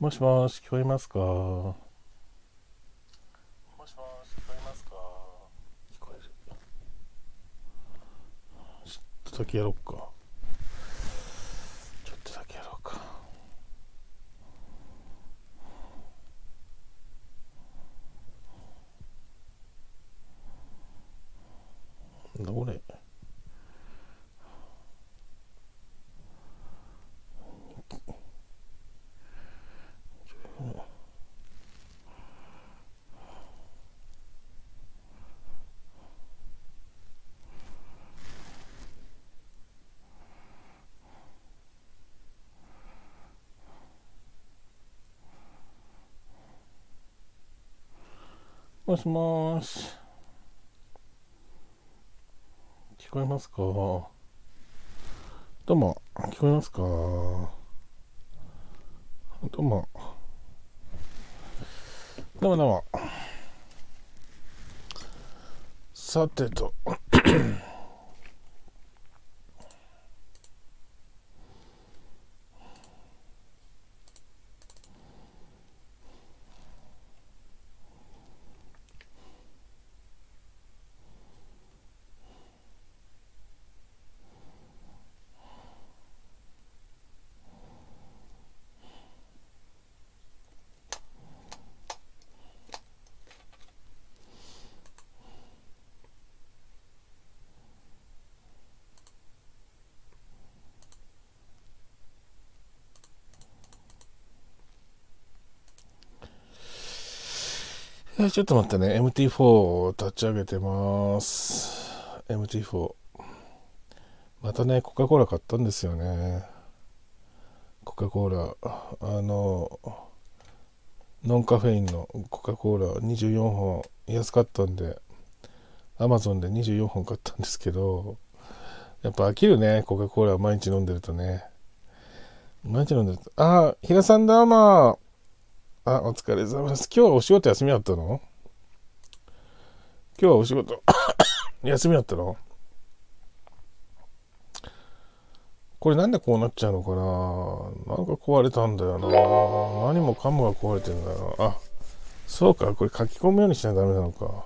もしもし、聞こえますかもしもし、聞こえますか聞こえる。ちょっとだけやろっか。もしもし。聞こえますかどうも、聞こえますかどうも。どうもどうも。さてと。はい、ちょっと待ってね、MT4 を立ち上げてます。MT4。またね、コカ・コーラ買ったんですよね。コカ・コーラ。あの、ノンカフェインのコカ・コーラ24本安かったんで、アマゾンで24本買ったんですけど、やっぱ飽きるね、コカ・コーラ毎日飲んでるとね。毎日飲んでると。あ、平さんだ、まあ。あ、お疲れ様です。今日はお仕事休みだったの今日はお仕事 休みだったのこれなんでこうなっちゃうのかななんか壊れたんだよな何もかもが壊れてんだよなあ、そうか。これ書き込むようにしないとダメなのか。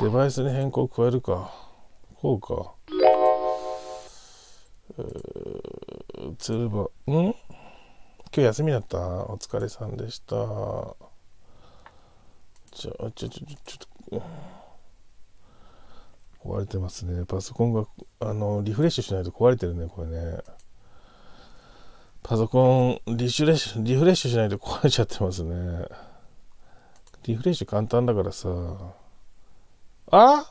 デバイスに変更を加えるか。こうか。えー、つれば、ん今日休みだったお疲れさんでしたちょちょちょちょっと壊れてますねパソコンがあのリフレッシュしないと壊れてるねこれねパソコンリシュレッシュリフレッシュしないと壊れちゃってますねリフレッシュ簡単だからさあ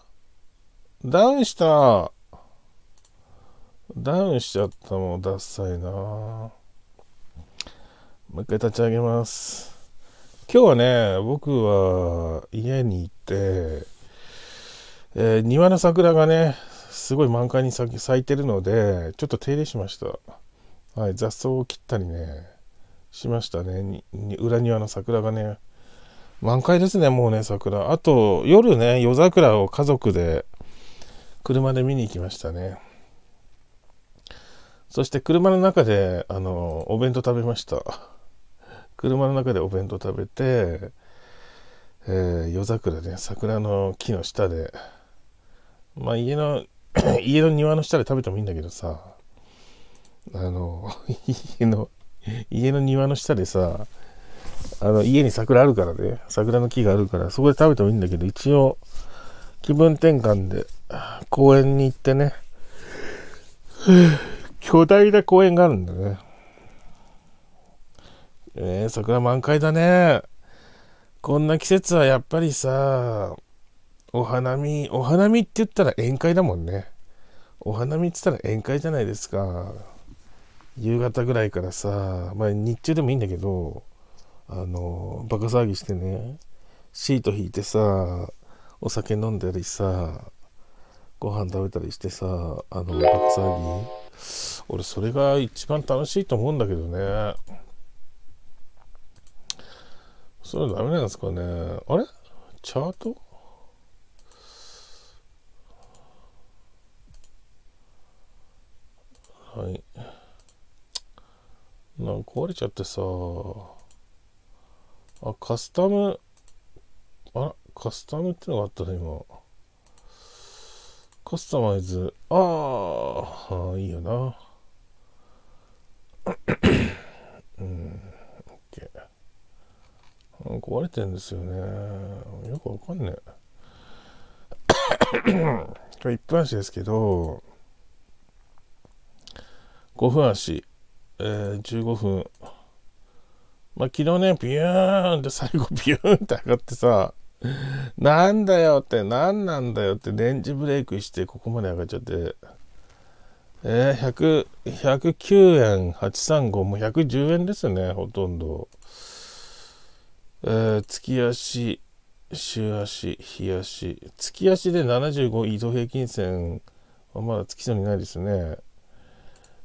ダウンしたダウンしちゃったもんダッサいなもう一回立ち上げます今日はね僕は家にいて、えー、庭の桜がねすごい満開に咲いてるのでちょっと手入れしましたはい雑草を切ったりねしましたね裏庭の桜がね満開ですねもうね桜あと夜ね夜桜を家族で車で見に行きましたねそして車の中であのお弁当食べました車の中でお弁当食べて、えー、夜桜ね桜の木の下でまあ家の 家の庭の下で食べてもいいんだけどさあの 家の家の庭の下でさあの家に桜あるからね桜の木があるからそこで食べてもいいんだけど一応気分転換で公園に行ってね 巨大な公園があるんだねえ桜満開だね。こんな季節はやっぱりさ、お花見、お花見って言ったら宴会だもんね。お花見って言ったら宴会じゃないですか。夕方ぐらいからさ、まあ日中でもいいんだけど、あの、バカ騒ぎしてね、シート引いてさ、お酒飲んだりさ、ご飯食べたりしてさ、あの、バカ騒ぎ。俺、それが一番楽しいと思うんだけどね。それダメなんですかねあれチャートはいなんか壊れちゃってさあカスタムあらカスタムってのがあったね今カスタマイズああいいよな壊れてんですよねよくわかんねえこ1 分足ですけど5分足、えー、15分まあ昨日ねビューンって最後ビューンって上がってさなんだよって何なんだよってレンジブレイクしてここまで上がっちゃってえー、100 109円835もう110円ですねほとんど。えー、月足、週足、日足、月足で75移動平均線はまだつきそうにないですね。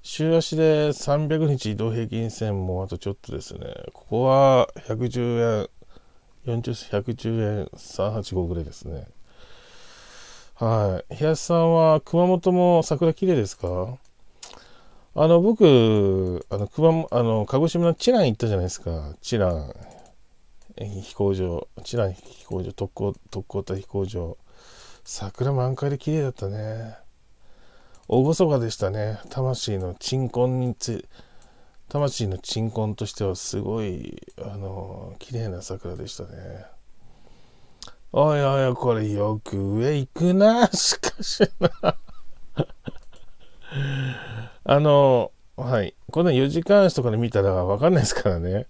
週足で300日移動平均線もあとちょっとですね。ここは110円、40、110円385ぐらいですね。はい。平安さんは熊本も桜綺麗ですかあの、僕、あの、熊、あの、鹿児島の知覧行ったじゃないですか。知覧。飛行場知覧飛行場特攻特攻隊飛行場桜満開で綺麗だったね厳かでしたね魂の鎮魂につ魂の鎮魂としてはすごいあの綺麗な桜でしたねおいおいこれよく上行くな しかしなあのはいこの4時間足とかで見たら分かんないですからね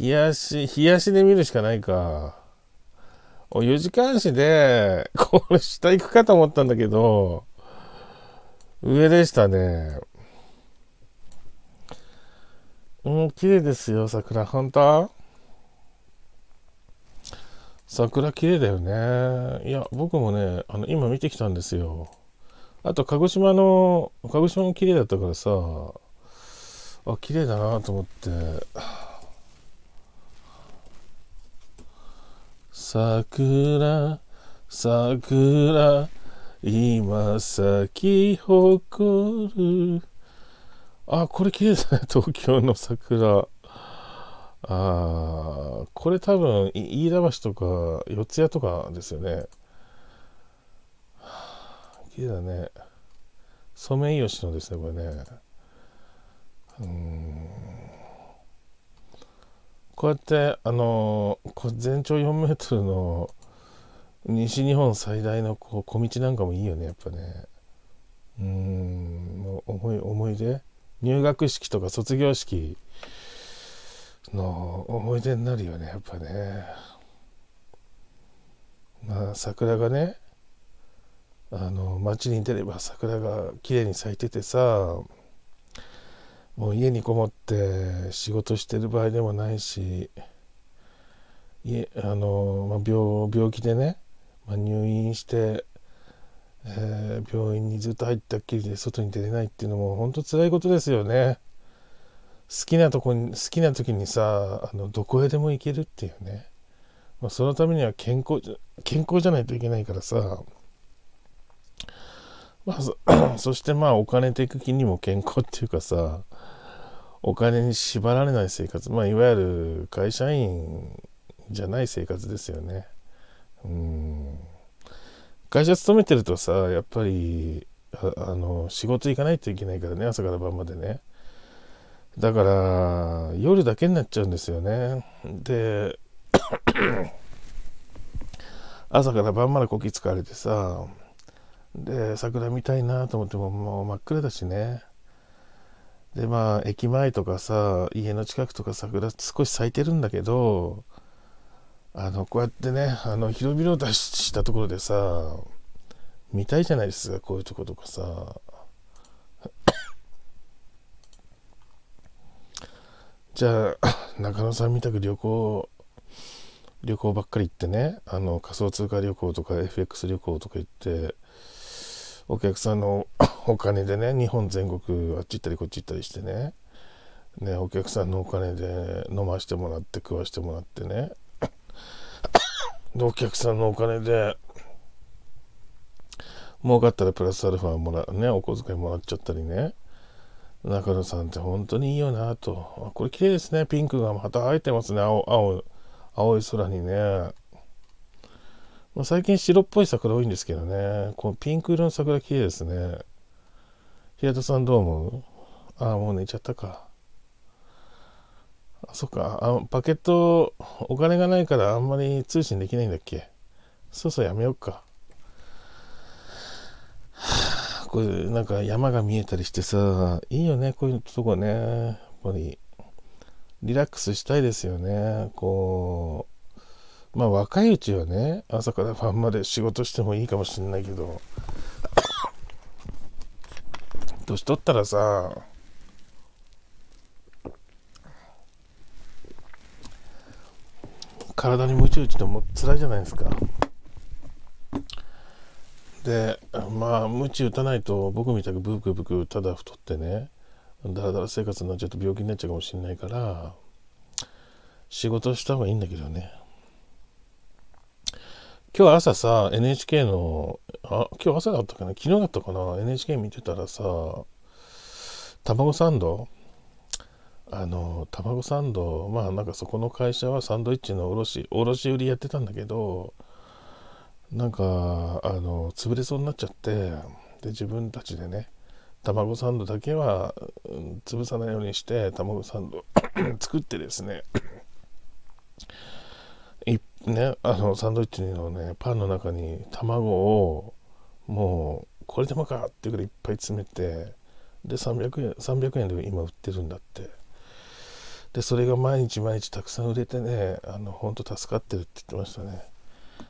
冷やし、冷やしで見るしかないか。お、4時間足で、これ下行くかと思ったんだけど、上でしたね。うん、綺麗ですよ、桜。本当桜綺麗だよね。いや、僕もね、あの、今見てきたんですよ。あと、鹿児島の、鹿児島も綺麗だったからさ、あ、綺麗だなと思って。桜桜今咲き誇るあこれ綺麗ですね東京の桜あこれ多分飯田橋とか四谷とかですよね綺麗だねソメイヨシノですねこれねうんこうやってあのこ全長4メートルの西日本最大のこう小道なんかもいいよねやっぱねうんもう思い思い出入学式とか卒業式の思い出になるよねやっぱねまあ桜がねあの街に出れば桜が綺麗に咲いててさもう家にこもって仕事してる場合でもないしいあの、まあ、病病気でね、まあ、入院して、えー、病院にずっと入ったっきりで外に出れないっていうのも本当辛いことですよね好きなとこに好きな時にさあのどこへでも行けるっていうね、まあ、そのためには健康健康じゃないといけないからさまあ、そしてまあお金的にも健康っていうかさお金に縛られない生活まあいわゆる会社員じゃない生活ですよねうん会社勤めてるとさやっぱりあの仕事行かないといけないからね朝から晩までねだから夜だけになっちゃうんですよねで 朝から晩までこき使われてさで桜見たいなと思ってももう真っ暗だしねでまあ駅前とかさ家の近くとか桜少し咲いてるんだけどあのこうやってねあの広々としたところでさ見たいじゃないですかこういうとことかさ じゃあ 中野さんみたく旅行旅行ばっかり行ってねあの仮想通貨旅行とか FX 旅行とか行ってお客さんの お金でね日本全国あっち行ったりこっち行ったりしてねねお客さんのお金で飲ましてもらって食わしてもらってねで お客さんのお金で儲かったらプラスアルファもらねお小遣いもらっちゃったりね中野さんって本当にいいよなとこれ綺麗ですねピンクがまた生えてますね青青青い空にねまあ、最近白っぽい桜多いんですけどね。このピンク色の桜綺麗ですね。平田さんどう思うああ、もう寝ちゃったか。あ、そっか。あパケット、お金がないからあんまり通信できないんだっけ。そうそう、やめようか。はあ、これ、なんか山が見えたりしてさ、いいよね、こういうとこね。やっぱり、リラックスしたいですよね。こう、まあ若いうちはね朝から晩まで仕事してもいいかもしんないけど 年取ったらさ体にむち打ちでも辛いじゃないですかでまあむち打たないと僕みたくブクブクただ太ってねだらだら生活になっちゃうと病気になっちゃうかもしれないから仕事した方がいいんだけどね今日朝さ、NHK の、あ、今日朝だったかな昨日だったかな ?NHK 見てたらさ、卵サンドあの、卵サンド、まあなんかそこの会社はサンドイッチの卸、卸売りやってたんだけど、なんか、あの、潰れそうになっちゃって、で、自分たちでね、卵サンドだけは、うん、潰さないようにして、卵サンド 作ってですねねあのサンドイッチのねパンの中に卵をもうこれでもかっていうぐらいいっぱい詰めてで300円 ,300 円で今売ってるんだってでそれが毎日毎日たくさん売れてねあの本当助かってるって言ってましたね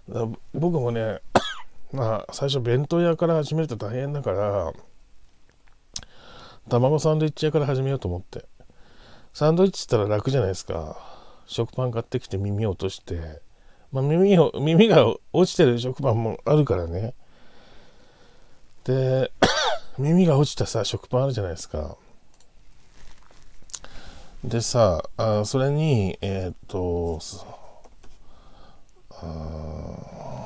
だ僕もね まあ最初弁当屋から始めると大変だから卵サンドイッチ屋から始めようと思ってサンドイッチったら楽じゃないですか食パン買ってきて耳を落としてまあ、耳を耳が落ちてる食パンもあるからねで 耳が落ちたさ食パンあるじゃないですかでさあそれにえー、っとあ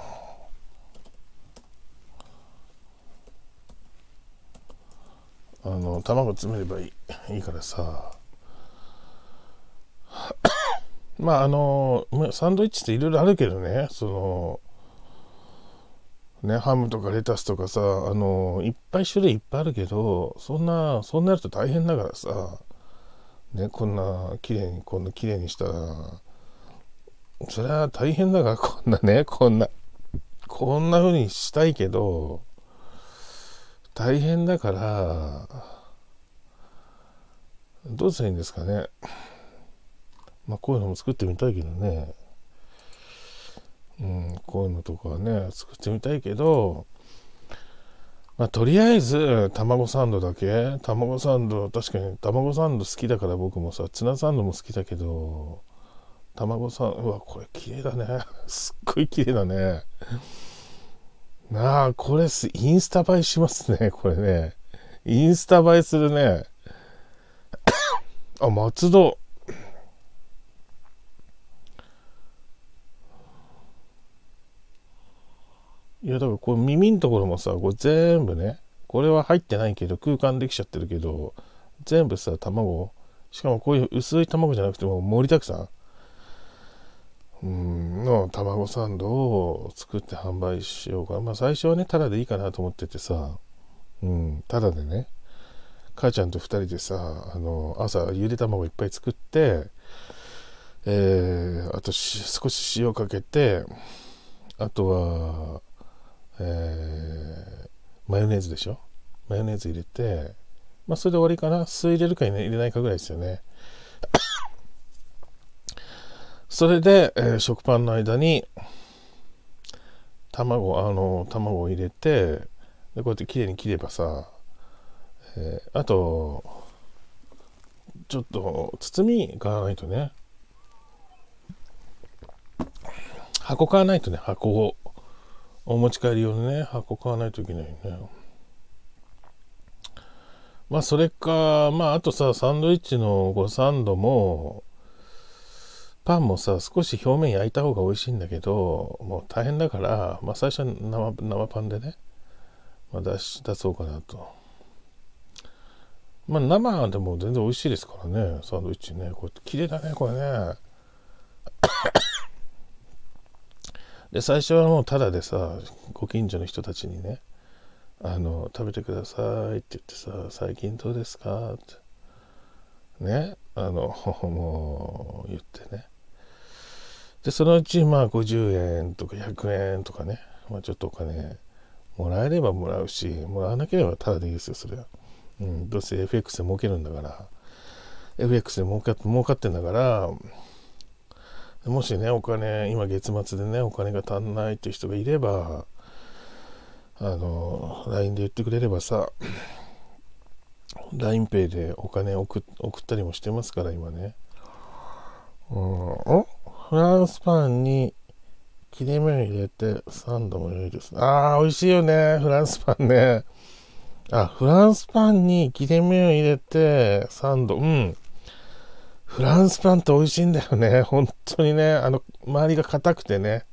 あの卵詰めればいいいいからさまああのサンドイッチっていろいろあるけどねそのねハムとかレタスとかさあのいっぱい種類いっぱいあるけどそんなそうなると大変だからさねこんな綺麗にこんな綺麗にしたらそれは大変だからこんなねこんなこんな風にしたいけど大変だからどうすればいいんですかね。まあ、こういうのも作ってみたいけどね、うん、こういうのとかね作ってみたいけど、まあ、とりあえず卵サンドだけ卵サンド確かに卵サンド好きだから僕もさツナサンドも好きだけど卵サンドうわこれ綺麗だね すっごい綺麗だねなあこれインスタ映えしますねこれねインスタ映えするねあ松戸いやだからこれ耳のところもさこれ全部ねこれは入ってないけど空間できちゃってるけど全部さ卵しかもこういう薄い卵じゃなくても盛りだくさんの卵サンドを作って販売しようかまあ最初はねタダでいいかなと思っててさうんタダでね母ちゃんと2人でさあの朝ゆで卵いっぱい作ってえー、あと少し塩かけてあとはえー、マヨネーズでしょマヨネーズ入れて、まあ、それで終わりかな酢入れるか入れないかぐらいですよね それで、えー、食パンの間に卵あの卵を入れてでこうやってきれいに切ればさ、えー、あとちょっと包み買わないとね箱買わないとね箱をお持ち帰り用のね、箱買わないといけないよね。まあ、それか、まあ、あとさ、サンドイッチのごサンドも、パンもさ、少し表面焼いた方が美味しいんだけど、もう大変だから、まあ、最初は生生パンでね、まあ、出し、出そうかなと。まあ、生でも全然美味しいですからね、サンドイッチね。これ、綺麗だね、これね。で最初はもうタダでさご近所の人たちにねあの「食べてください」って言ってさ「最近どうですか?」ってねあの もう言ってねでそのうちまあ50円とか100円とかね、まあ、ちょっとお金もらえればもらうしもらわなければただでいいですよそれは、うん、どうせ FX で儲けるんだから FX で儲か儲かってんだからもしねお金今月末でねお金が足んないっていう人がいればあの LINE で言ってくれればさ LINEPay でお金送ったりもしてますから今ねうんんフランスパンに切れ目を入れてサンドも良いですああ、美味しいよねフランスパンねあフランスパンに切れ目を入れてサンドうんフランスパンって美味しいんだよね。本当にね。あの、周りが硬くてね。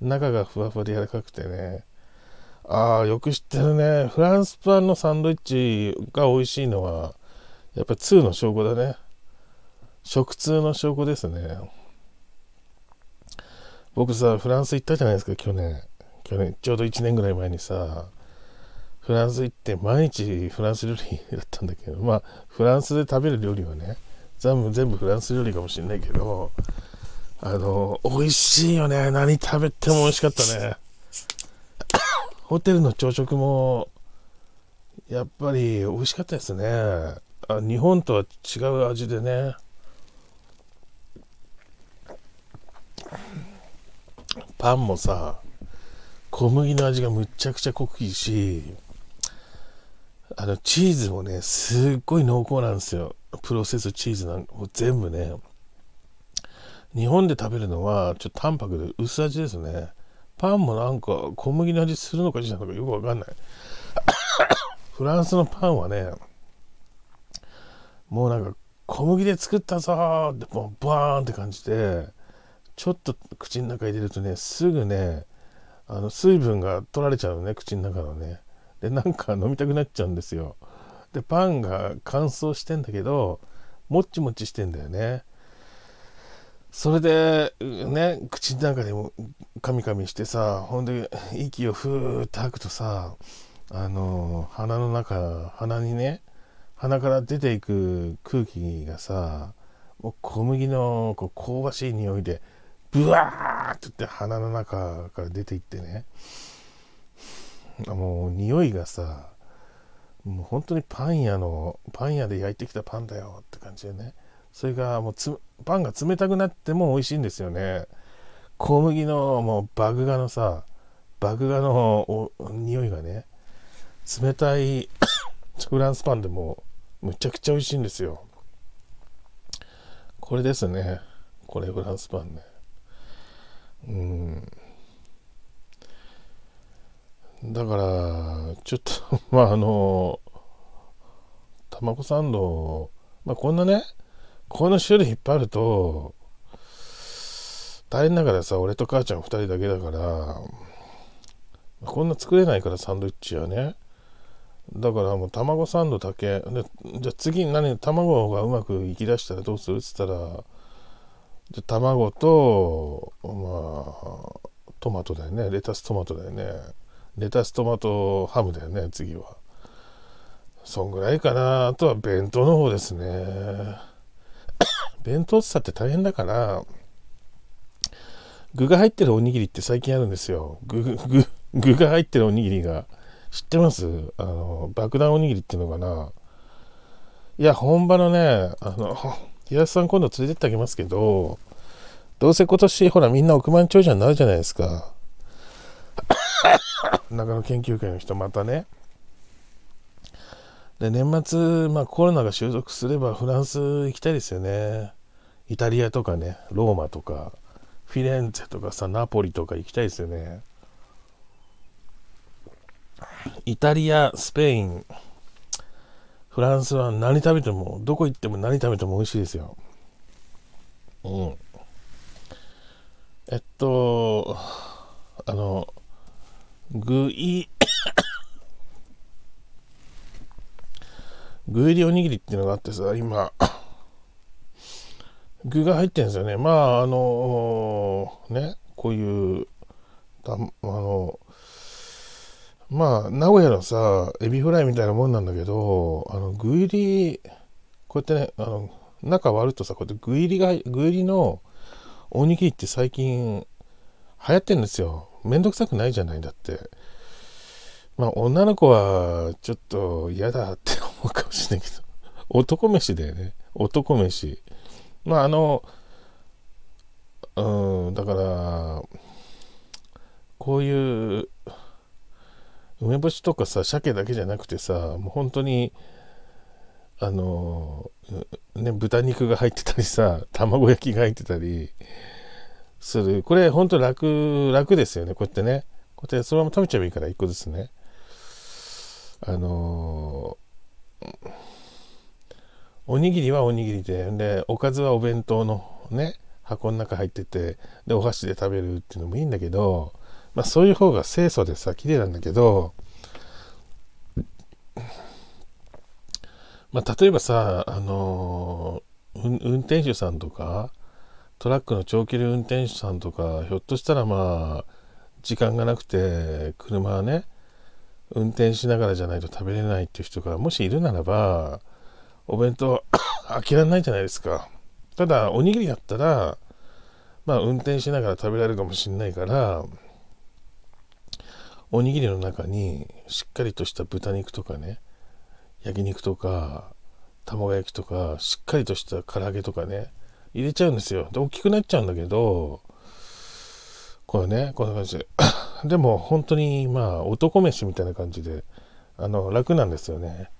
中がふわふわで柔らかくてね。ああ、よく知ってるね。フランスパンのサンドイッチが美味しいのは、やっぱ通2の証拠だね。食通の証拠ですね。僕さ、フランス行ったじゃないですか、去年。去年、ちょうど1年ぐらい前にさ、フランス行って毎日フランス料理だったんだけど、まあ、フランスで食べる料理はね、全部全部フランス料理かもしれないけどあの美味しいよね何食べても美味しかったねホテルの朝食もやっぱり美味しかったですねあ日本とは違う味でねパンもさ小麦の味がむちゃくちゃ濃くいいしあのチーズもねすっごい濃厚なんですよプロセスチーズなんを全部ね日本で食べるのはちょっと淡白で薄味ですねパンもなんか小麦の味するのかしらのかよくわかんない フランスのパンはねもうなんか小麦で作ったぞーってもバーンって感じでちょっと口の中入れるとねすぐねあの水分が取られちゃうね口の中のねでなんか飲みたくなっちゃうんですよでパンが乾燥してんだけどもっちもちしてんだよねそれでね口の中でもカミカミしてさほんで息をふーっと吐くとさあの鼻の中鼻にね鼻から出ていく空気がさもう小麦のこう香ばしい匂いでブワーッてって鼻の中から出ていってねもう匂いがさもう本当にパン屋のパン屋で焼いてきたパンだよって感じでねそれがもうパンが冷たくなっても美味しいんですよね小麦のもうバグガのさバグガの匂いがね冷たい フランスパンでもむちゃくちゃ美味しいんですよこれですねこれフランスパンねうんだから、ちょっと、まあ、あの、たまごサンド、まあ、こんなね、この種類いっぱいあると、大変だからさ、俺と母ちゃん2人だけだから、こんな作れないから、サンドイッチはね。だからもう卵サンドだけ。でじゃあ次何、卵がうまくいきだしたらどうするっつったら、じゃ卵と、まあ、トマトだよね。レタストマトだよね。レタストマトハムだよね次はそんぐらいかなあとは弁当の方ですね 弁当ってさって大変だから具が入ってるおにぎりって最近あるんですよ具具具が入ってるおにぎりが知ってますあの爆弾おにぎりっていうのかないや本場のねあの平瀬さん今度連れてってあげますけどどうせ今年ほらみんな億万長者になるじゃないですか 中野研究会の人またねで年末、まあ、コロナが収束すればフランス行きたいですよねイタリアとかねローマとかフィレンツェとかさナポリとか行きたいですよねイタリアスペインフランスは何食べてもどこ行っても何食べても美味しいですようんえっとあのぐい。ぐいりおにぎりっていうのがあってさ今 具が入ってるんですよねまああのー、ねこういうたあのまあ名古屋のさエビフライみたいなもんなんだけどあの具入りこうやってねあの中割るとさこうやって具入りが具入りのおにぎりって最近流行ってんですよ面倒くさくないじゃないんだって。まあ女の子はちょっと嫌だって思うかもしれないけど、男飯だよね。男飯。まああの、うん、だから、こういう梅干しとかさ、鮭だけじゃなくてさ、もう本当に、あの、ね、豚肉が入ってたりさ、卵焼きが入ってたり、する。これ、ほんと楽、楽ですよね。こうやってね。こうやってそのまま食べちゃえばいいから、1個ずつね。あのー、おにぎりはおにぎりで、で、おかずはお弁当のね、箱の中入ってて、で、お箸で食べるっていうのもいいんだけど、まあそういう方が清楚でさ、綺麗なんだけど、まあ例えばさ、あのー、運転手さんとか、トラックの長距離運転手さんとかひょっとしたらまあ時間がなくて車はね運転しながらじゃないと食べれないっていう人がもしいるならばお弁当開けらないじゃないですかただおにぎりやったらまあ運転しながら食べられるかもしれないからおにぎりの中にしっかりとした豚肉とかね焼肉とか卵焼きとかしっかりとした唐揚げとかね入れちゃうんですよ。で、大きくなっちゃうんだけど、これね、こんな感じで。でも、本当に、まあ、男飯みたいな感じで、あの、楽なんですよね。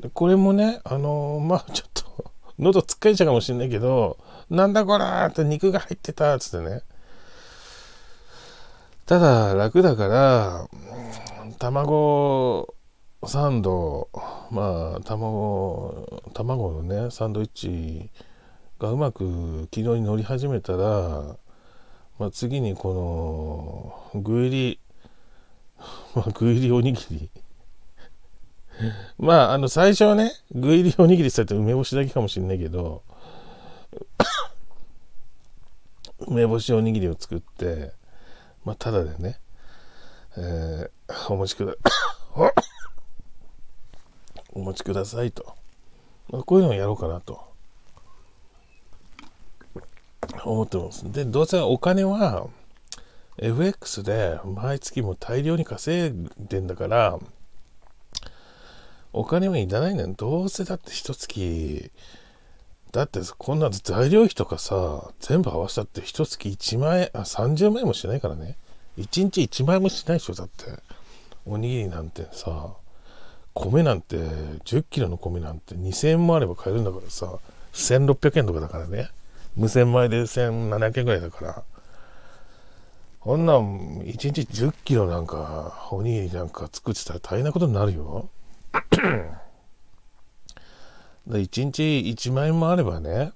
でこれもね、あのー、まあ、ちょっと、喉つっかえちゃうかもしんないけど、なんだこらーって肉が入ってたっつってね。ただ、楽だから、卵サンド、まあ、卵、卵のね、サンドイッチがうまく軌道に乗り始めたら、まあ、次にこの具入り、まあ、具入りおにぎり まああの最初はね具入りおにぎりしたって梅干しだけかもしんないけど 梅干しおにぎりを作って、まあ、ただでね、えー、お持ちくだ お持ちくださいと、まあ、こういうのをやろうかなと。思ってます。で、どうせお金は FX で毎月も大量に稼いでんだから、お金はいらないねん。どうせだって一月、だってこんな材料費とかさ、全部合わせたって一月1万円、あ、30万円もしないからね。1日1万円もしないでしょ、だって。おにぎりなんてさ、米なんて、10キロの米なんて2000円もあれば買えるんだからさ、1600円とかだからね。無洗米で1700円ぐらいだから。こんなん、1日10キロなんか、おにぎりなんか作ってたら大変なことになるよ。で1日1万円もあればね、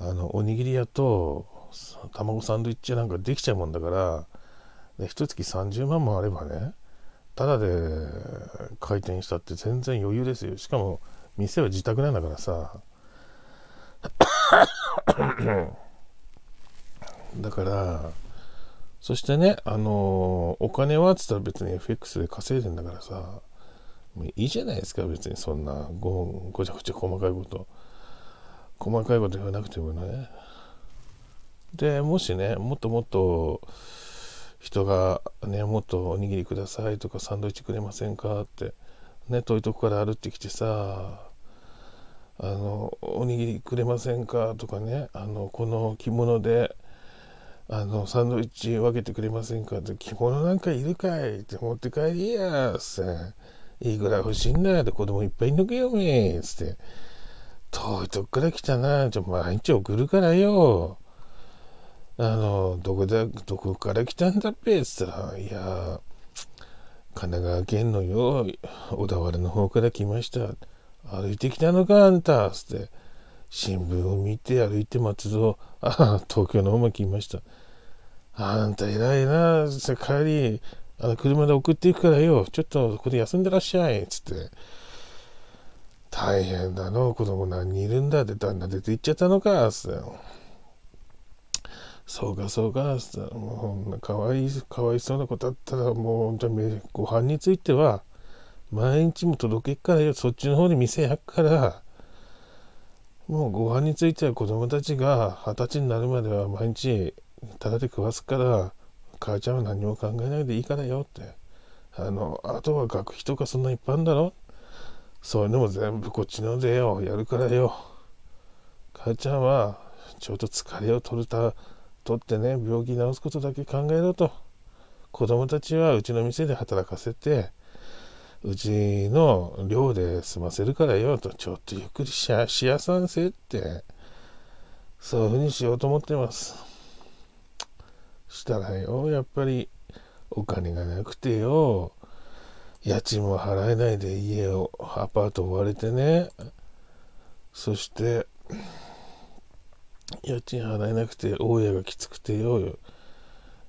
あの、おにぎり屋と、卵サンドイッチなんかできちゃうもんだから、で1月30万もあればね、ただで開店したって全然余裕ですよ。しかも、店は自宅なんだからさ、だからそしてねあのお金はっつったら別に FX で稼いでんだからさもういいじゃないですか別にそんなごごちゃごちゃ細かいこと細かいこと言わなくてもねでもしねもっともっと人が、ね、もっとおにぎりくださいとかサンドイッチくれませんかって、ね、遠いとこから歩いてきてさあのおにぎりくれませんか?」とかねあの「この着物であのサンドイッチ分けてくれませんか?」って「着物なんかいるかい?」って「持って帰りや」つって「いいぐらい欲しいんだよ」って「子供いっぱい抜けよめ」つって「遠いとこから来たなちょ毎日送るからよ」あのどこだどこから来たんだっぺっつったら「いや神奈川県のよ小田原の方から来ました」歩いてきたのかあんた」っつって新聞を見て歩いて松戸ああ東京の方まで来ました」「あんた偉いな帰りあの車で送っていくからよちょっとここで休んでらっしゃい」つって「大変だの子供何人いるんだ」って旦那出て行っちゃったのかっつって「そうかそうか」っつって「もうかわいかわいそうな子だったらもう本当ご飯については」毎日も届けっからよそっちの方に店やっからもうご飯については子供たちが二十歳になるまでは毎日ただで食わすから母ちゃんは何も考えないでいいからよってあのあとは学費とかそんないっぱいあるんだろそういうのも全部こっちのでよやるからよ母ちゃんはちょっと疲れを取るた取ってね病気治すことだけ考えろと子供たちはうちの店で働かせてうちの寮で済ませるからよと、ちょっとゆっくりしやしやさんせって、そういうふうにしようと思ってます。したらよ、やっぱりお金がなくてよ、家賃も払えないで家を、アパート追われてね、そして、家賃払えなくて、大家がきつくてよ、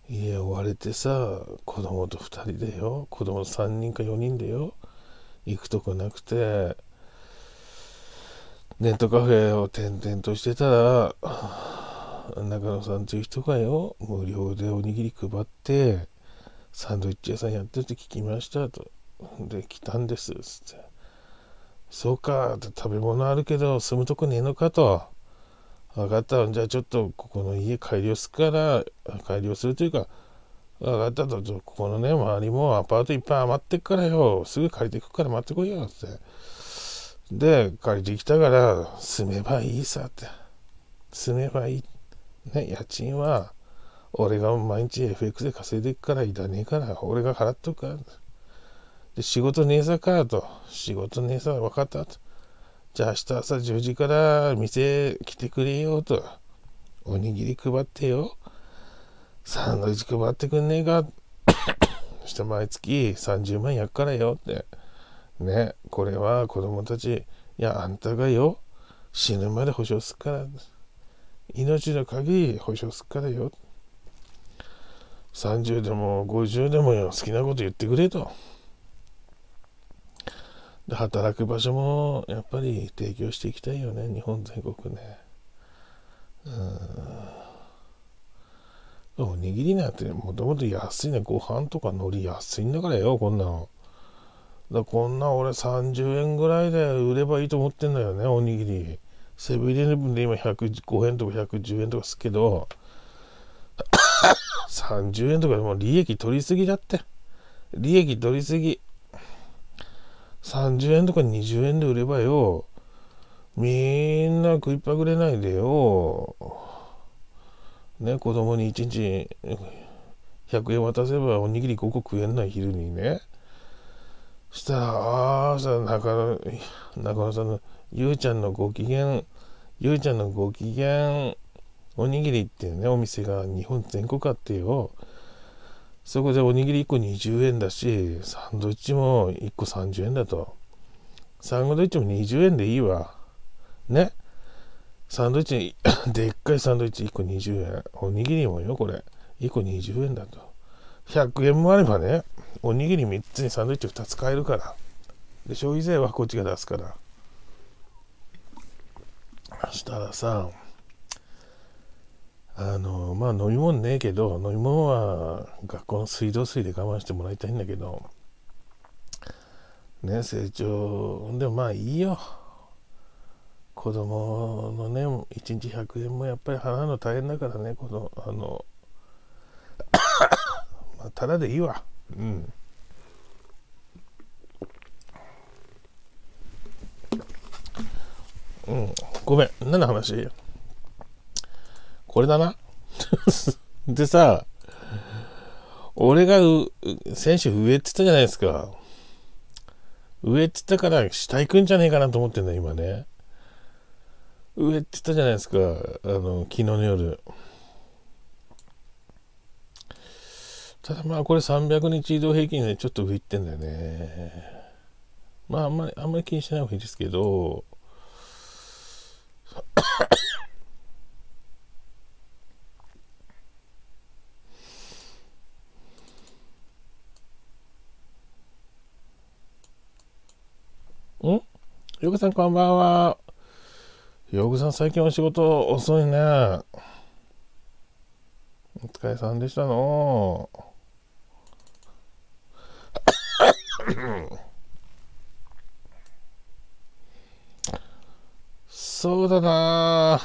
家追われてさ子供と2人でよ子供3人か4人でよ行くとこなくてネットカフェを転々としてたら中野さんという人がよ無料でおにぎり配ってサンドイッチ屋さんやってて聞きましたとで来たんですつってそうか食べ物あるけど住むとこねえのかと分かった、じゃあちょっとここの家改良するから、改良するというか、分かったと、ここのね、周りもアパートいっぱい余ってっからよ、すぐ借りてくから待ってこいよって。で、借りてきたから、住めばいいさって。住めばいい。ね、家賃は、俺が毎日 FX で稼いでいくから、いらねえから、俺が払っとくから。で、仕事ねえさかと。仕事ねえさ、分かったと。じゃあ明日朝10時から店来てくれよと。おにぎり配ってよ。サンドイッチ配ってくんねえか。そして毎月30万やっからよって。ね、これは子供たち、いや、あんたがよ、死ぬまで保証すっから。命の限り保証すっからよ。30でも50でもよ、好きなこと言ってくれと。で働く場所もやっぱり提供していきたいよね日本全国ねうんおにぎりなんてもともと安いねご飯とか海苔安いんだからよこんなのだこんな俺30円ぐらいで売ればいいと思ってんだよねおにぎりセブンイレブンで今105円とか110円とかすけど30円 とかでも利益取りすぎだって利益取りすぎ30円とか20円で売ればよ、みんな食いっぱぐれないでよ、ね、子供に1日100円渡せばおにぎり5個食えんない昼にね、したら、ああ、さ、中野、中野さんの、ゆうちゃんのご機嫌、ゆうちゃんのご機嫌、おにぎりってね、お店が日本全国あってよ、そこでおにぎり1個20円だし、サンドイッチも1個30円だと。サンドイッチも20円でいいわ。ね。サンドイッチ、でっかいサンドイッチ1個20円。おにぎりもよ、これ。1個20円だと。100円もあればね、おにぎり3つにサンドイッチ2つ買えるから。で、消費税はこっちが出すから。したらさ、あのまあ飲み物ねえけど飲み物は学校の水道水で我慢してもらいたいんだけどね成長でもまあいいよ子供のね1日100円もやっぱり払うの大変だからねこのあの まあただでいいわうんうんごめん何の話これだな。でさ、俺が選手上って言ったじゃないですか。上って言ったから下行くんじゃねえかなと思ってんだ、今ね。上って言ったじゃないですか。あの、昨日の夜。ただまあこれ300日移動平均でちょっと上行ってんだよね。まああんまり、あんまり気にしない方がいいですけど、ヨグさんこんばんは。ヨグさん最近お仕事遅いね。お疲れさんでしたの。そうだな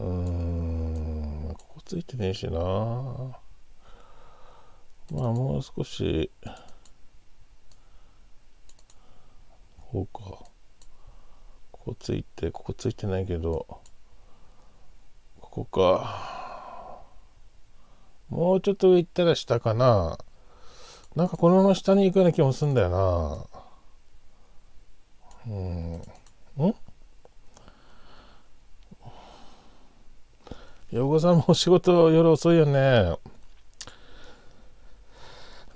うん、ここついてねえしなまあもう少し。こうかここついてここついてないけどここかもうちょっと上行ったら下かななんかこのまま下に行くような気もするんだよなうんうんヨゴさんもお仕事夜遅いよね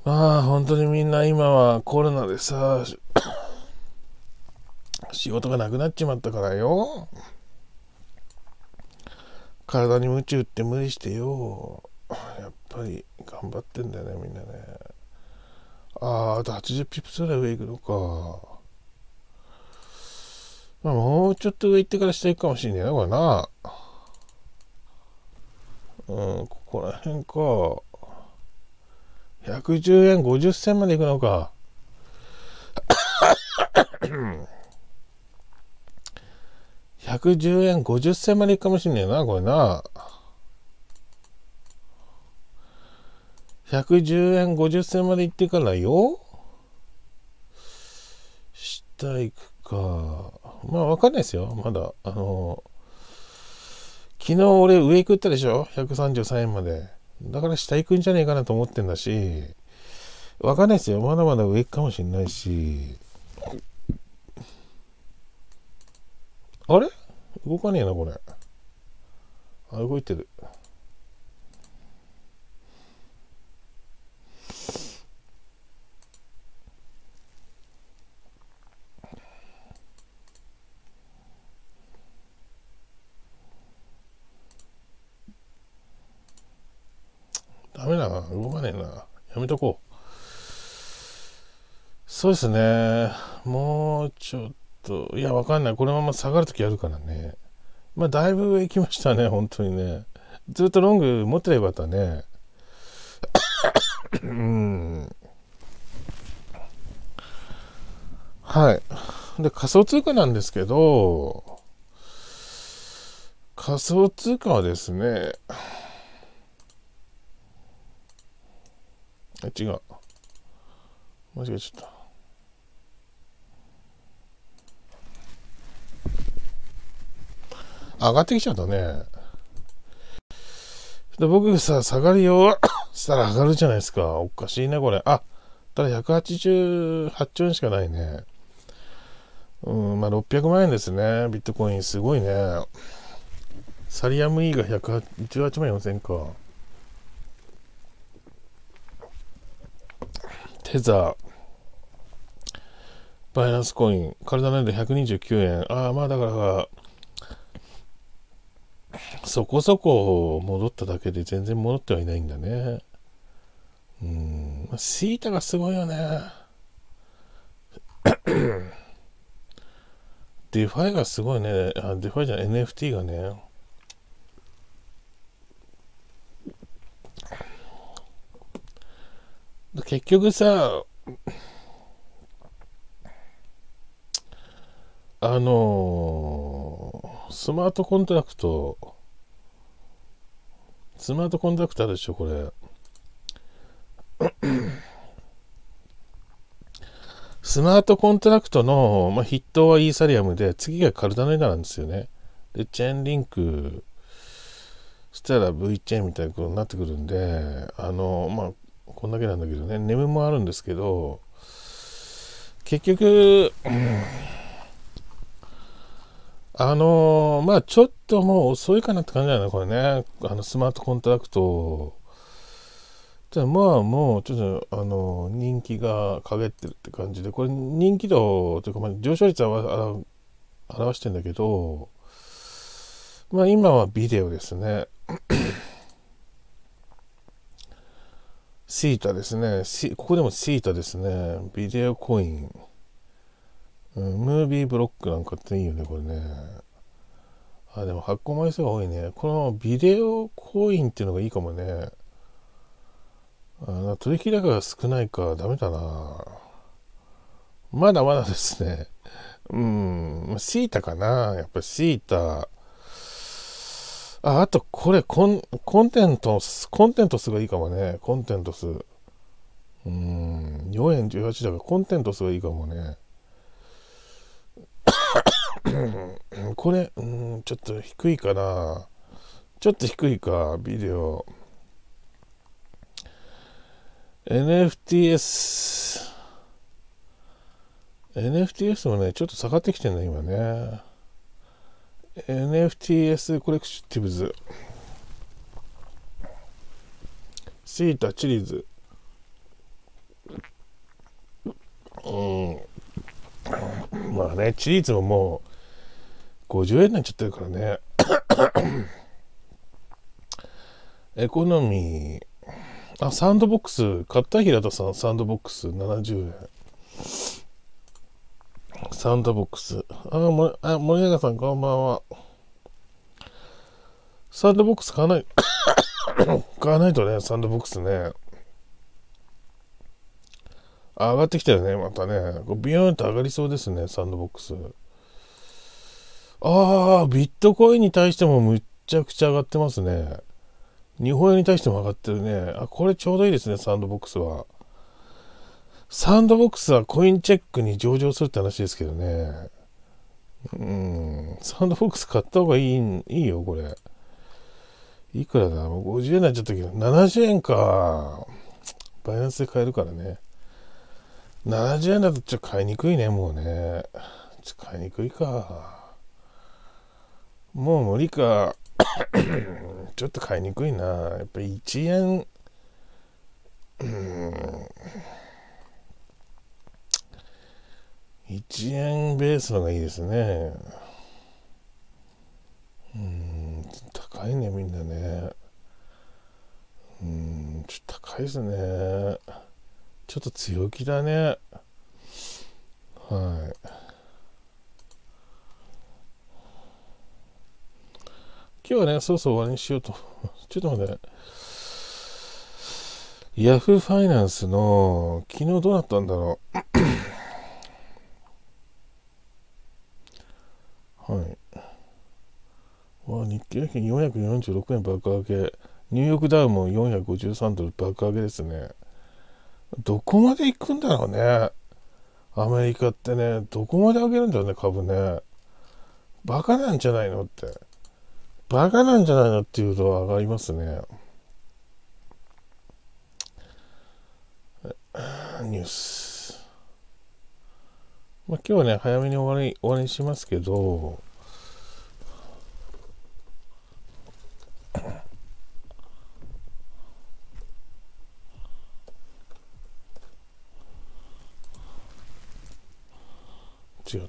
まあ本当にみんな今はコロナでさ仕事がなくなっちまったからよ体に鞭打って無理してよやっぱり頑張ってんだよねみんなねあああと80ピップスぐらい上行くのかまあ、もうちょっと上行ってから下行くかもしんねえなこれなうんここら辺か110円50銭まで行くのか110円50銭までいくかもしんねえな、これな。110円50銭まで行ってからよ。下行くか。まあ、わかんないですよ。まだ。あの、昨日俺上行くったでしょ ?133 円まで。だから下行くんじゃねえかなと思ってんだし、わかんないですよ。まだまだ上行くかもしんないし。あれ動かねえな、これ。あ、動いてる。ダメだな、動かねえな。やめとこう。そうですね。もうちょっと。と、いや、わかんない。このまま下がるときやるからね。まあ、だいぶ上行きましたね、本当にね。ずっとロング持ってればったね。うん。はい。で、仮想通貨なんですけど、仮想通貨はですね、違う。間違えちゃった。上がってきちゃったね。で僕さ、下がりよ、したら上がるじゃないですか。おかしいね、これ。あ、ただ188兆円しかないね。うん、まあ600万円ですね。ビットコイン、すごいね。サリアム E が1 8万4000か。テザー、バイナンスコイン、カルダネンド129円。ああ、まあだから、そこそこ戻っただけで全然戻ってはいないんだね。うん。シータがすごいよね。デファイがすごいね。あ、デファイじゃん、NFT がね。結局さ、あのースマートコントラクト、スマートコントラクトあるでしょ、これ。スマートコントラクトの、まあ、筆頭はイーサリアムで、次がカルダネダなんですよね。で、チェーンリンク、したら V チェーンみたいなことになってくるんで、あの、まあ、こんだけなんだけどね、ネムもあるんですけど、結局、うんあのー、まあちょっともう遅いかなって感じだよね、これね。あのスマートコントラクト。じゃあまあもうちょっとあの人気が陰ってるって感じで、これ人気度というか、まあ、上昇率は表してんだけど、まあ今はビデオですね。シータですね。ここでもシータですね。ビデオコイン。うん、ムービーブロックなんかっていいよね、これね。あ、でも発行枚数が多いね。このビデオコインっていうのがいいかもね。あ取引高が少ないか、ダメだな。まだまだですね。うん、シータかな。やっぱシータ。あ、あとこれコン、コンテントス、コンテントスがいいかもね。コンテントス。うん、4円18だからコンテントスがいいかもね。これ、うん、ちょっと低いかな。ちょっと低いか、ビデオ。NFTS。NFTS もね、ちょっと下がってきてるだ、今ね。NFTS コレクティブズ。シータチリーズ。うん。まあね、チーズももう50円になっちゃってるからね。エコノミー。あ、サンドボックス。買った平田さん、サンドボックス70円。サンドボックス。あ、もあ森永さん、こんばんは。サンドボックス買わない。買わないとね、サンドボックスね。上がってきたよね、またね。ビヨーンと上がりそうですね、サンドボックス。ああ、ビットコインに対してもむっちゃくちゃ上がってますね。日本円に対しても上がってるね。あ、これちょうどいいですね、サンドボックスは。サンドボックスはコインチェックに上場するって話ですけどね。うん、サンドボックス買った方がいい、いいよ、これ。いくらだもう50円になっちゃったけど、70円か。バイナンスで買えるからね。70円だとちょっと買いにくいね、もうね。ちょっと買いにくいか。もう無理か。ちょっと買いにくいな。やっぱり1円、うん。1円ベースのがいいですね。うん、高いね、みんなね。うん、ちょっと高いですね。ちょっと強気だねはい今日はねそろそろ終わりにしようと ちょっと待ってヤフーファイナンスの昨日どうなったんだろう はいわ日経平均446円爆上げニューヨークダウンも453ドル爆上げですねどこまで行くんだろうね。アメリカってね、どこまで上げるんだろうね、株ね。バカなんじゃないのって。バカなんじゃないのっていうと上がりますね。ニュース。まあ今日はね、早めに終わり、終わりにしますけど、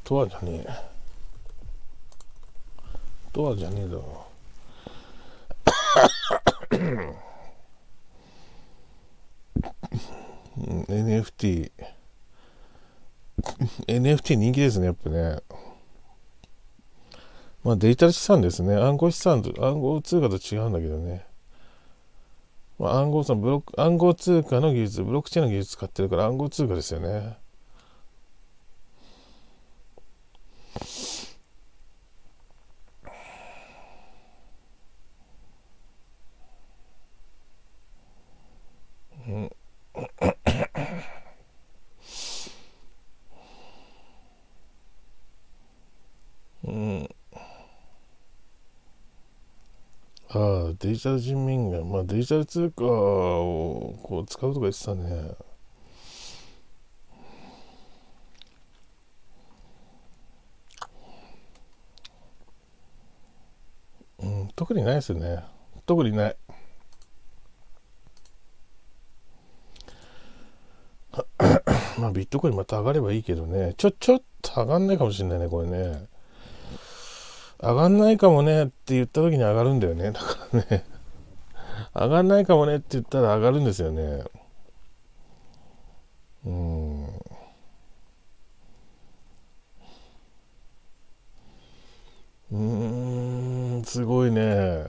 とアじゃねえドじゃねえだろ NFT NFT 人気ですねやっぱねまあデジタル資産ですね暗号資産と暗号通貨と違うんだけどねまあ、暗号さブロック暗号通貨の技術、ブロックチェーンの技術使ってるから暗号通貨ですよね。ジタル人民元、まあ、デジタル通貨をこう使うとか言ってたね。うん、特にないですよね。特にない。まあビットコインまた上がればいいけどね。ちょ、ちょっと上がんないかもしれないね、これね。上がんないかもねって言った時に上がるんだよねだからね上がんないかもねって言ったら上がるんですよねうんうんすごいね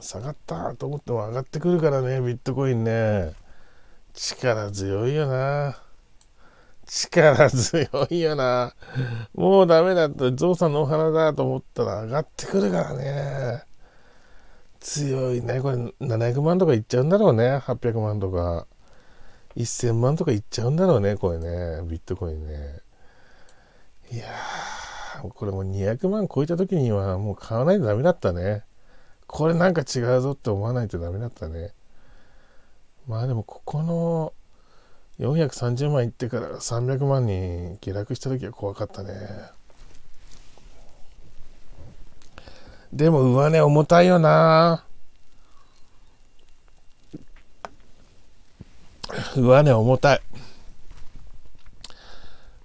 下がったと思っても上がってくるからねビットコインね力強いよな力強いよな。もうダメだって、ゾウさんのお花だと思ったら上がってくるからね。強いね。これ700万とかいっちゃうんだろうね。800万とか。1000万とかいっちゃうんだろうね。これね。ビットコインね。いやこれもう200万超えた時にはもう買わないとダメだったね。これなんか違うぞって思わないとダメだったね。まあでもここの430万いってから300万に下落した時は怖かったねでも上値重たいよな上値重たい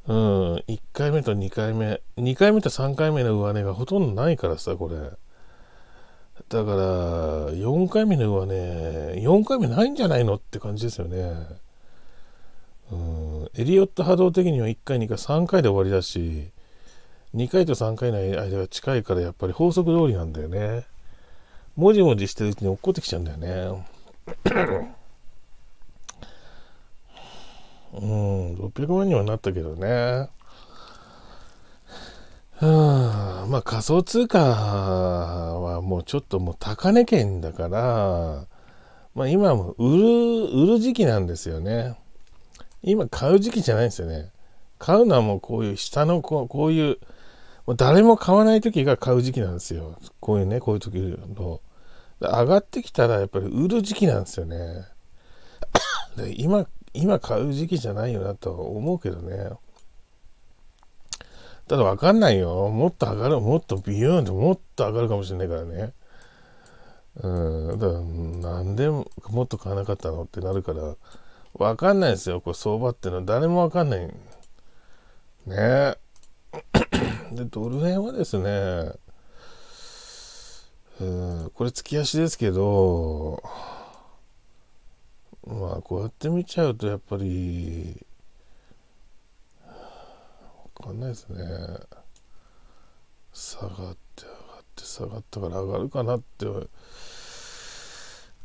うん1回目と2回目2回目と3回目の上値がほとんどないからさこれだから4回目の上値4回目ないんじゃないのって感じですよねうんエリオット波動的には1回2回3回で終わりだし2回と3回の間が近いからやっぱり法則通りなんだよねもじもじしてるうちに落っこってきちゃうんだよねうん600万にはなったけどねはあ、まあ仮想通貨はもうちょっともう高値圏だから、まあ今も売る、売る時期なんですよね。今買う時期じゃないんですよね。買うのはもうこういう下のこうこういう、もう誰も買わない時が買う時期なんですよ。こういうね、こういう時の。上がってきたらやっぱり売る時期なんですよね。で今、今買う時期じゃないよなとは思うけどね。ただ分かんないよ。もっと上がる、もっとビューンともっと上がるかもしれないからね。うん、だから、なんでもっと買わなかったのってなるから、わかんないですよ、これ相場ってのは。誰もわかんない。ねえ。で、ドル円はですね、うん、これ月足ですけど、まあ、こうやって見ちゃうと、やっぱり、わかんないですね。下がって上がって下がったから上がるかなって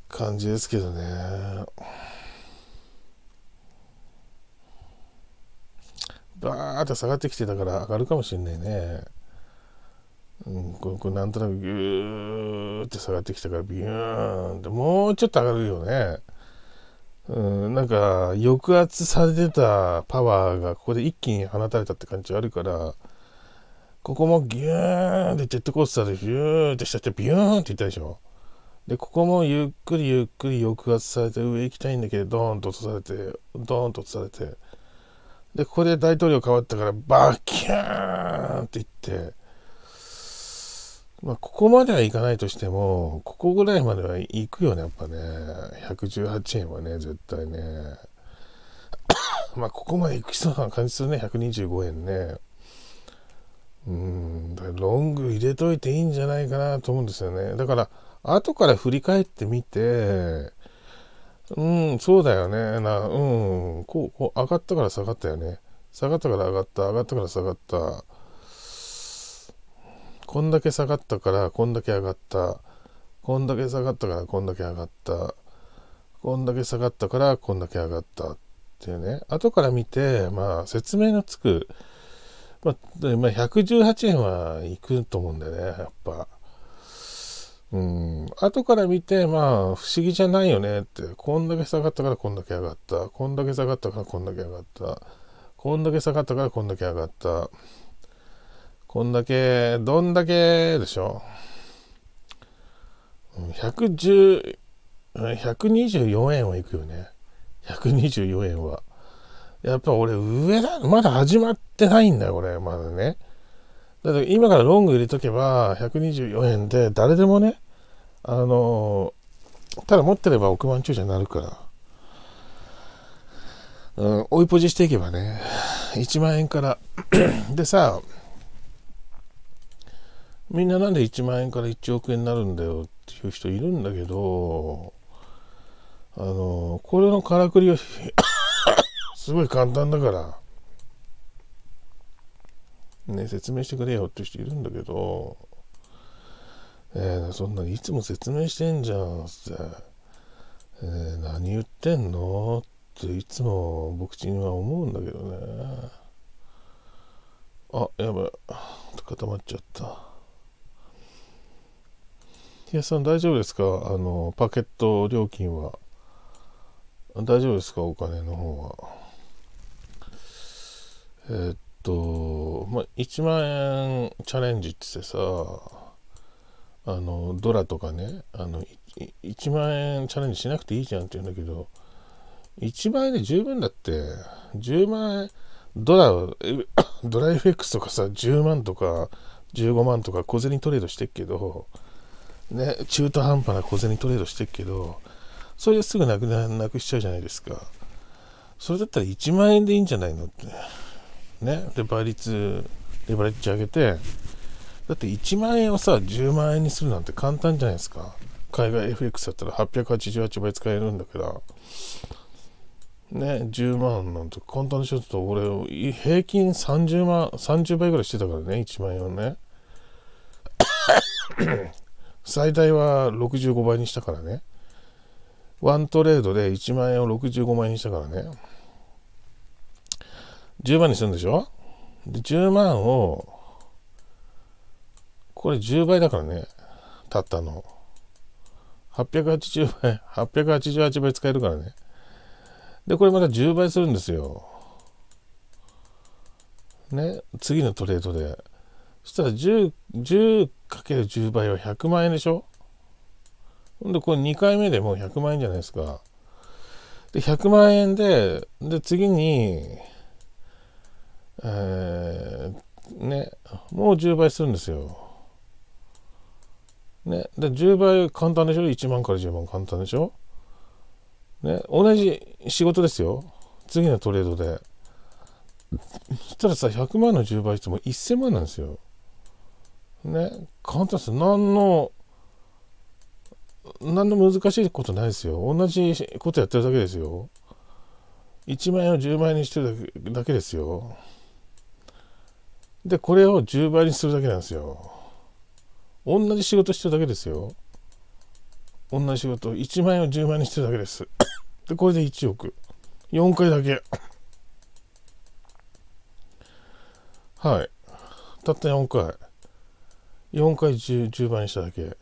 感じですけどね。バーって下がってきてたから上がるかもしんないね。うん、これなんとなくギューって下がってきたからビューンってもうちょっと上がるよね。うん、なんか抑圧されてたパワーがここで一気に放たれたって感じあるからここもギューンってジェットコースターでビューンって下ってビューンっていったでしょ。でここもゆっくりゆっくり抑圧されて上行きたいんだけどドーンと落とされてドーンと落とされて。でここで大統領変わったからバキャーンって言って、まあ、ここまではいかないとしてもここぐらいまでは行くよねやっぱね118円はね絶対ね まあここまで行きそうな感じするね125円ねうんロング入れといていいんじゃないかなと思うんですよねだから後から振り返ってみてうん、そうだよね。な、うん。こう、こう上がったから下がったよね。下がったから上がった、上がったから下がった。こんだけ下がったから、こんだけ上がった。こんだけ下がったから、こんだけ上がった。こんだけ下がったから、こんだけ上がった。っていうね。後から見て、まあ、説明のつく。まあ、118円はいくと思うんだよね、やっぱ。うん、後から見て、まあ、不思議じゃないよねって、こんだけ下がったからこんだけ上がった、こんだけ下がったからこんだけ上がった、こんだけ下がったからこんだけ上がった、こんだけ、どんだけでしょ。110、124円はいくよね。124円は。やっぱ俺上だ、まだ始まってないんだよ、これ、まだね。だから今からロング入れとけば124円で誰でもねあのただ持ってれば億万長者になるから、うん、追いポジしていけばね1万円から でさみんななんで1万円から1億円になるんだよっていう人いるんだけどあのこれのからくりは すごい簡単だから。ね、説明してくれよって人いるんだけど、えー、そんなにいつも説明してんじゃんって、えー、何言ってんのっていつも僕ちには思うんだけどね。あ、やばい。固まっちゃった。ヒヤさん大丈夫ですかあの、パケット料金は。大丈夫ですかお金の方は。えー、っと、まあ、1万円チャレンジってさあのドラとかねあの1万円チャレンジしなくていいじゃんって言うんだけど1万円で十分だって10万円ドラドラ FX とかさ10万とか15万とか小銭トレードしてっけど、ね、中途半端な小銭トレードしてっけどそれですぐなくなくしちゃうじゃないですかそれだったら1万円でいいんじゃないのって。ねで倍率レバレッジ上げてだって1万円をさ10万円にするなんて簡単じゃないですか海外 FX だったら888倍使えるんだけどね10万なんて簡単でしょちょっと俺平均30万30倍ぐらいしてたからね1万円をね 最大は65倍にしたからねワントレードで1万円を65万円にしたからね10万にするんでしょで、10万を、これ10倍だからね、たったの。880倍、888倍使えるからね。で、これまた10倍するんですよ。ね、次のトレードで。そしたら1 0 1 0 10倍は100万円でしょほんで、これ2回目でもう100万円じゃないですか。で、100万円で、で、次に、えー、ね、もう10倍するんですよ。ね、で10倍簡単でしょ ?1 万から10万簡単でしょね、同じ仕事ですよ。次のトレードで。そしたらさ、100万の10倍しても1000万なんですよ。ね、簡単です。何の、何の難しいことないですよ。同じことやってるだけですよ。1万円を10万円にしてるだけですよ。で、これを10倍にするだけなんですよ。同じ仕事してるだけですよ。同じ仕事、1万円を10万円にしてるだけです。で、これで1億。4回だけ。はい。たった4回。4回 10, 10倍にしただけ。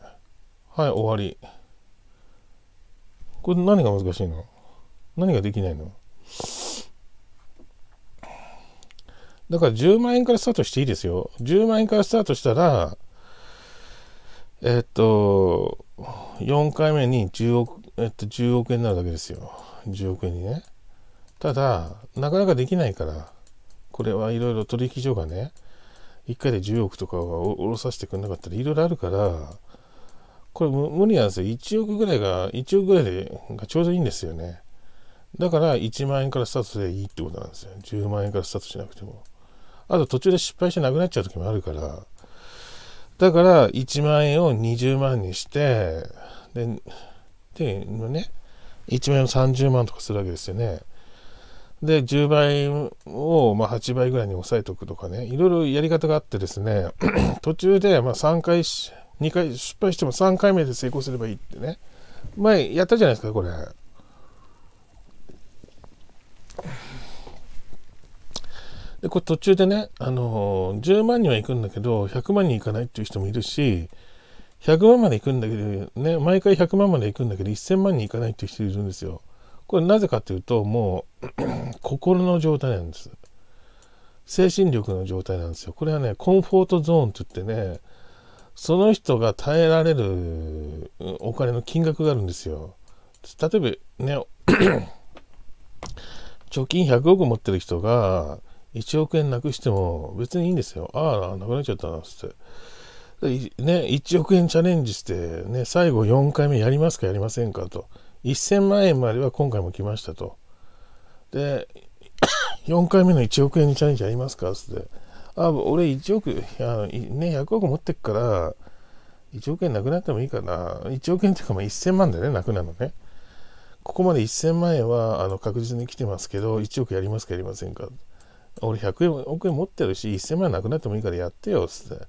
はい、終わり。これ何が難しいの何ができないのだから10万円からスタートしていいですよ。10万円からスタートしたら、えっと、4回目に10億、えっと、10億円になるだけですよ。10億円にね。ただ、なかなかできないから、これはいろいろ取引所がね、1回で10億とかは下ろさせてくれなかったり、いろいろあるから、これ無理なんですよ。1億ぐらいが、1億ぐらいでがちょうどいいんですよね。だから1万円からスタートでいいってことなんですよ。10万円からスタートしなくても。あと途中で失敗してなくなっちゃう時もあるから。だから、1万円を20万にして、で、で、ね、1万円を30万とかするわけですよね。で、10倍を、まあ、8倍ぐらいに抑えておくとかね、いろいろやり方があってですね、途中で、まあ、3回、2回失敗しても3回目で成功すればいいってね。前やったじゃないですか、これ。で、これ途中でね、あのー、10万には行くんだけど、100万に行かないっていう人もいるし、100万まで行くんだけど、ね、毎回100万まで行くんだけど、1000万に行かないっていう人いるんですよ。これなぜかというと、もう 心の状態なんです。精神力の状態なんですよ。これはね、コンフォートゾーンって言ってね、その人が耐えられるお金の金額があるんですよ。例えばね、貯金100億持ってる人が、1億円なくしても別にいいんですよ。ああ、なくなっちゃったな、つって。ね、1億円チャレンジして、ね、最後4回目やりますか、やりませんかと。1000万円までは今回も来ましたと。で、4 回目の1億円にチャレンジやりますかつって。あ、俺1億、あのね、100億持ってっから、1億円なくなってもいいかな。1億円っていうか、まあ、1000万だよね、なくなるのね。ここまで1000万円はあの確実に来てますけど、1億やりますか、やりませんか。俺100億円持ってるし、1000万円なくなってもいいからやってよ、つって。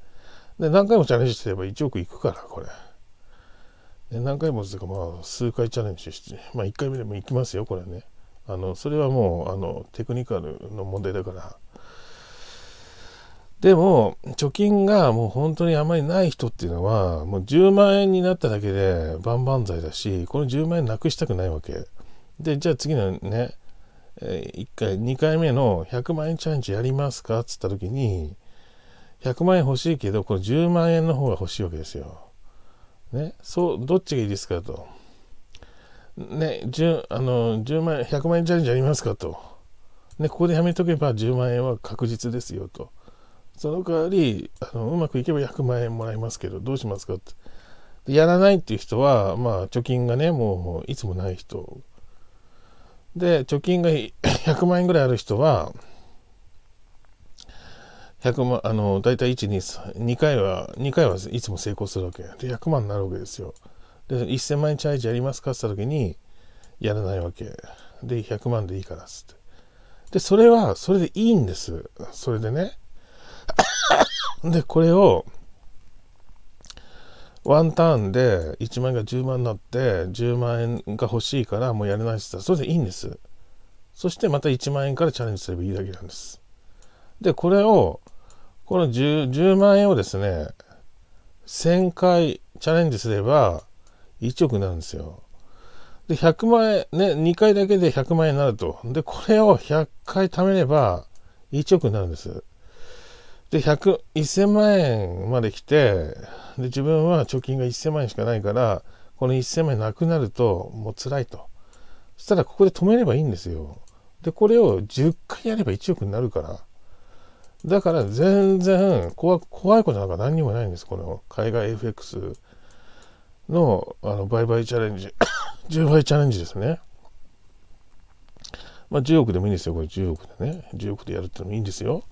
で、何回もチャレンジすれば1億いくから、これ。で、何回もつうか、まあ、数回チャレンジして、まあ、1回目でもいきますよ、これね。あの、それはもう、あの、テクニカルの問題だから。でも、貯金がもう本当にあまりない人っていうのは、もう10万円になっただけで万々歳だし、この10万円なくしたくないわけ。で、じゃあ次のね、え1回、2回目の100万円チャレンジやりますかっつった時に、100万円欲しいけど、この10万円の方が欲しいわけですよ。ね、そう、どっちがいいですかと。ね、10, あの10万円、100万円チャレンジやりますかと。ね、ここでやめとけば10万円は確実ですよと。その代わり、あのうまくいけば100万円もらいますけど、どうしますかって。やらないっていう人は、まあ、貯金がね、もういつもない人で貯金が100万 円ぐらいある人は100万あの大体122回は2回はいつも成功するわけで100万になるわけですよで1000万円チャレンジやりますかって言った時にやらないわけで100万でいいからっつってでそれはそれでいいんですそれでね でこれをワンターンで1万円が10万になって10万円が欲しいからもうやれないって言ったらそれでいいんですそしてまた1万円からチャレンジすればいいだけなんですでこれをこの 10, 10万円をですね1000回チャレンジすれば1億になるんですよで100万円ね2回だけで100万円になるとでこれを100回貯めれば1億になるんですで、100、1000万円まで来て、で、自分は貯金が1000万円しかないから、この1000万円なくなると、もう辛いと。そしたら、ここで止めればいいんですよ。で、これを10回やれば1億になるから。だから、全然怖、怖いことなんか何にもないんです。この海外 FX の、あの、売買チャレンジ。10 倍チャレンジですね。まあ、10億でもいいんですよ。これ10億でね。10億でやるってのもいいんですよ。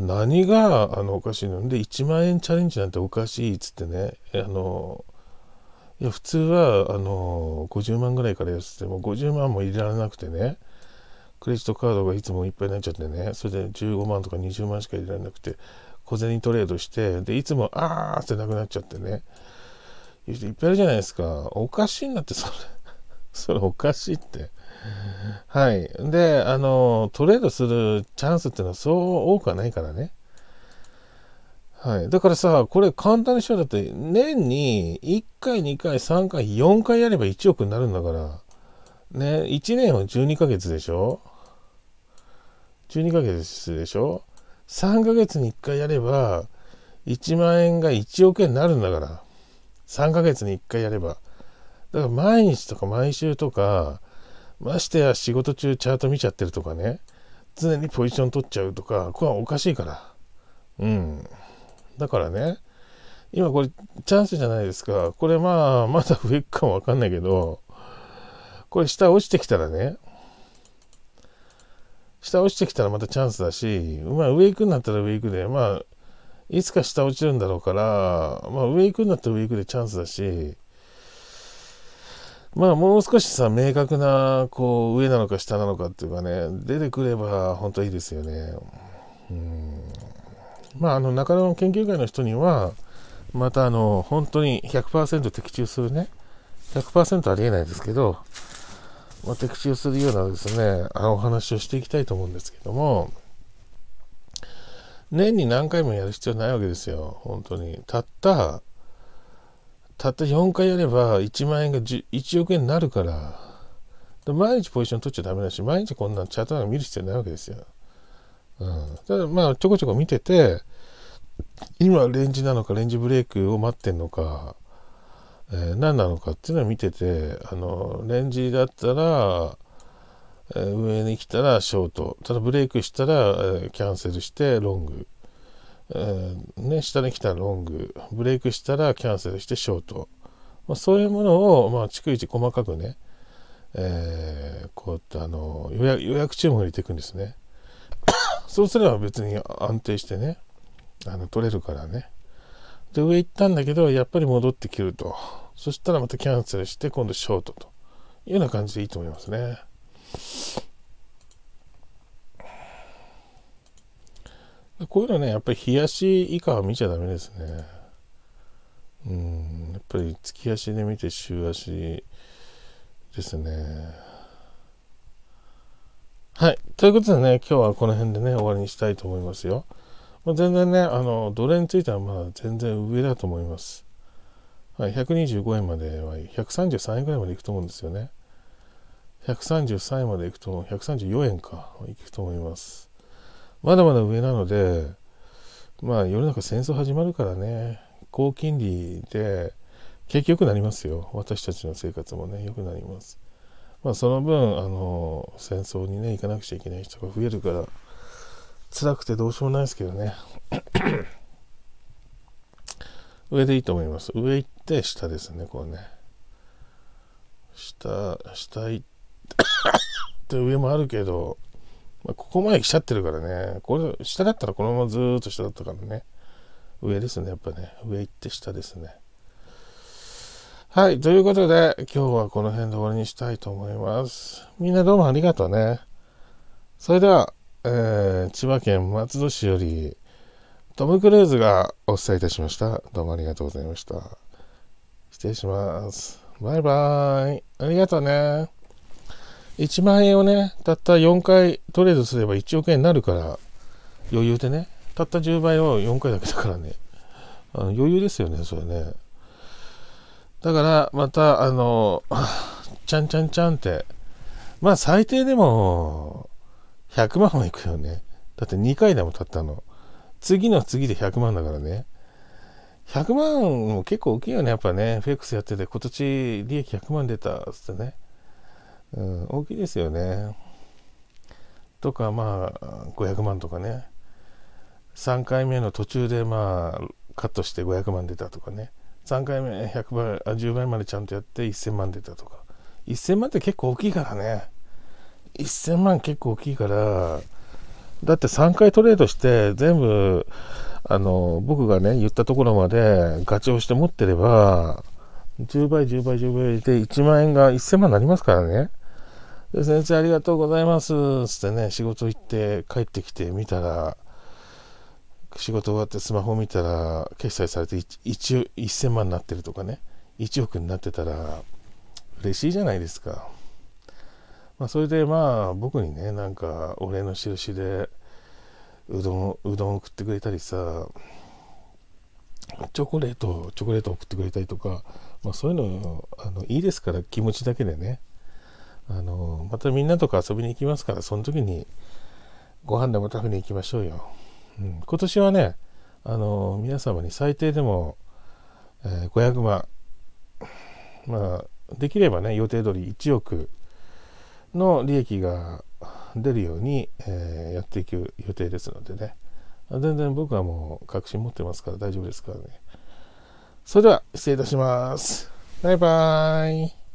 何があのおかしいので1万円チャレンジなんておかしいっつってねあのいや普通はあの50万ぐらいからやってても50万も入れられなくてねクレジットカードがいつもいっぱいになっちゃってねそれで15万とか20万しか入れられなくて小銭トレードしてでいつもあーってなくなっちゃってねいう人いっぱいいるじゃないですかおかしいなってそれそれおかしいって。はい。で、あの、トレードするチャンスっていうのはそう多くはないからね。はい。だからさ、これ簡単にしよう。だって、年に1回、2回、3回、4回やれば1億になるんだから。ね、1年は12ヶ月でしょ ?12 ヶ月でしょ ?3 ヶ月に1回やれば、1万円が1億円になるんだから。3ヶ月に1回やれば。だから毎日とか毎週とか、ましてや仕事中チャート見ちゃってるとかね、常にポジション取っちゃうとか、これはおかしいから。うん。だからね、今これチャンスじゃないですか。これまあ、まだ上かもわかんないけど、これ下落ちてきたらね、下落ちてきたらまたチャンスだし、まあ上行くんだったら上行くで、まあ、いつか下落ちるんだろうから、まあ上行くんだったら上行くでチャンスだし、まあもう少しさ、明確な、こう、上なのか下なのかっていうかね、出てくれば本当いいですよね。うん。まああの、中野研究会の人には、またあの、本当に100%的中するね、100%ありえないですけど、まあ、的中するようなですね、あお話をしていきたいと思うんですけども、年に何回もやる必要ないわけですよ、本当に。たったたった4回やれば1万円が1億円になるから、毎日ポジション取っちゃダメだし、毎日こんなチャートなんか見る必要ないわけですよ。うん。ただまあ、ちょこちょこ見てて、今レンジなのかレンジブレイクを待ってんのか、えー、何なのかっていうのを見てて、あの、レンジだったら、えー、上に来たらショート、ただブレイクしたら、えー、キャンセルしてロング。うんね、下に来たらロング、ブレイクしたらキャンセルしてショート。まあ、そういうものを、まあ、逐一細かくね、えー、こうやってあの予約予約注文を入れていくんですね。そうすれば別に安定してね、あの取れるからね。で、上行ったんだけど、やっぱり戻ってきると。そしたらまたキャンセルして、今度ショートというような感じでいいと思いますね。こういうのねやっぱり冷やし以下は見ちゃダメですねうんやっぱり月足で見て週足ですねはいということでね今日はこの辺でね終わりにしたいと思いますよ、まあ、全然ねあの奴隷についてはまだ全然上だと思いますはい、125円までは133円ぐらいまでいくと思うんですよね。133円までいくと、134円か、いくと思います。まだまだ上なのでまあ世の中戦争始まるからね高金利で景気良くなりますよ私たちの生活もね良くなりますまあその分あの戦争にね行かなくちゃいけない人が増えるから辛くてどうしようもないですけどね 上でいいと思います上行って下ですねこうね下下行って上もあるけどまあ、ここまで来ちゃってるからね、これ、下だったらこのままずーっと下だったからね、上ですね、やっぱね、上行って下ですね。はい、ということで、今日はこの辺で終わりにしたいと思います。みんなどうもありがとうね。それでは、えー、千葉県松戸市より、トム・クルーズがお伝えいたしました。どうもありがとうございました。失礼します。バイバーイ。ありがとうね。1万円をね、たった4回トレードすれば1億円になるから、余裕でね、たった10倍を4回だけだからね、あの余裕ですよね、それね。だから、また、あの、ちゃんちゃんちゃんって、まあ最低でも、100万はいくよね。だって2回でもたったの。次の次で100万だからね。100万も結構大きいよね、やっぱね。フェックスやってて、今年利益100万出たっつってね。うん、大きいですよね。とかまあ500万とかね3回目の途中でまあカットして500万出たとかね3回目100倍あ10倍までちゃんとやって1000万出たとか1000万って結構大きいからね1000万結構大きいからだって3回トレードして全部あの僕がね言ったところまでガチをして持ってれば10倍10倍10倍で1万円が1000万になりますからねで先生ありがとうございますつってね仕事行って帰ってきて見たら仕事終わってスマホ見たら決済されて 1, 1, 1000万になってるとかね1億になってたら嬉しいじゃないですか、まあ、それでまあ僕にねなんかお礼の印でうどんうどん送ってくれたりさチョコレートチョコレート送ってくれたりとか、まあ、そういうのあのいいですから気持ちだけでねあの、またみんなとか遊びに行きますから、その時にご飯でも食べに行きましょうよ。うん、今年はね、あの、皆様に最低でも、えー、500万、まあ、できればね、予定通り1億の利益が出るように、えー、やっていく予定ですのでね。全然僕はもう確信持ってますから大丈夫ですからね。それでは失礼いたします。バイバーイ。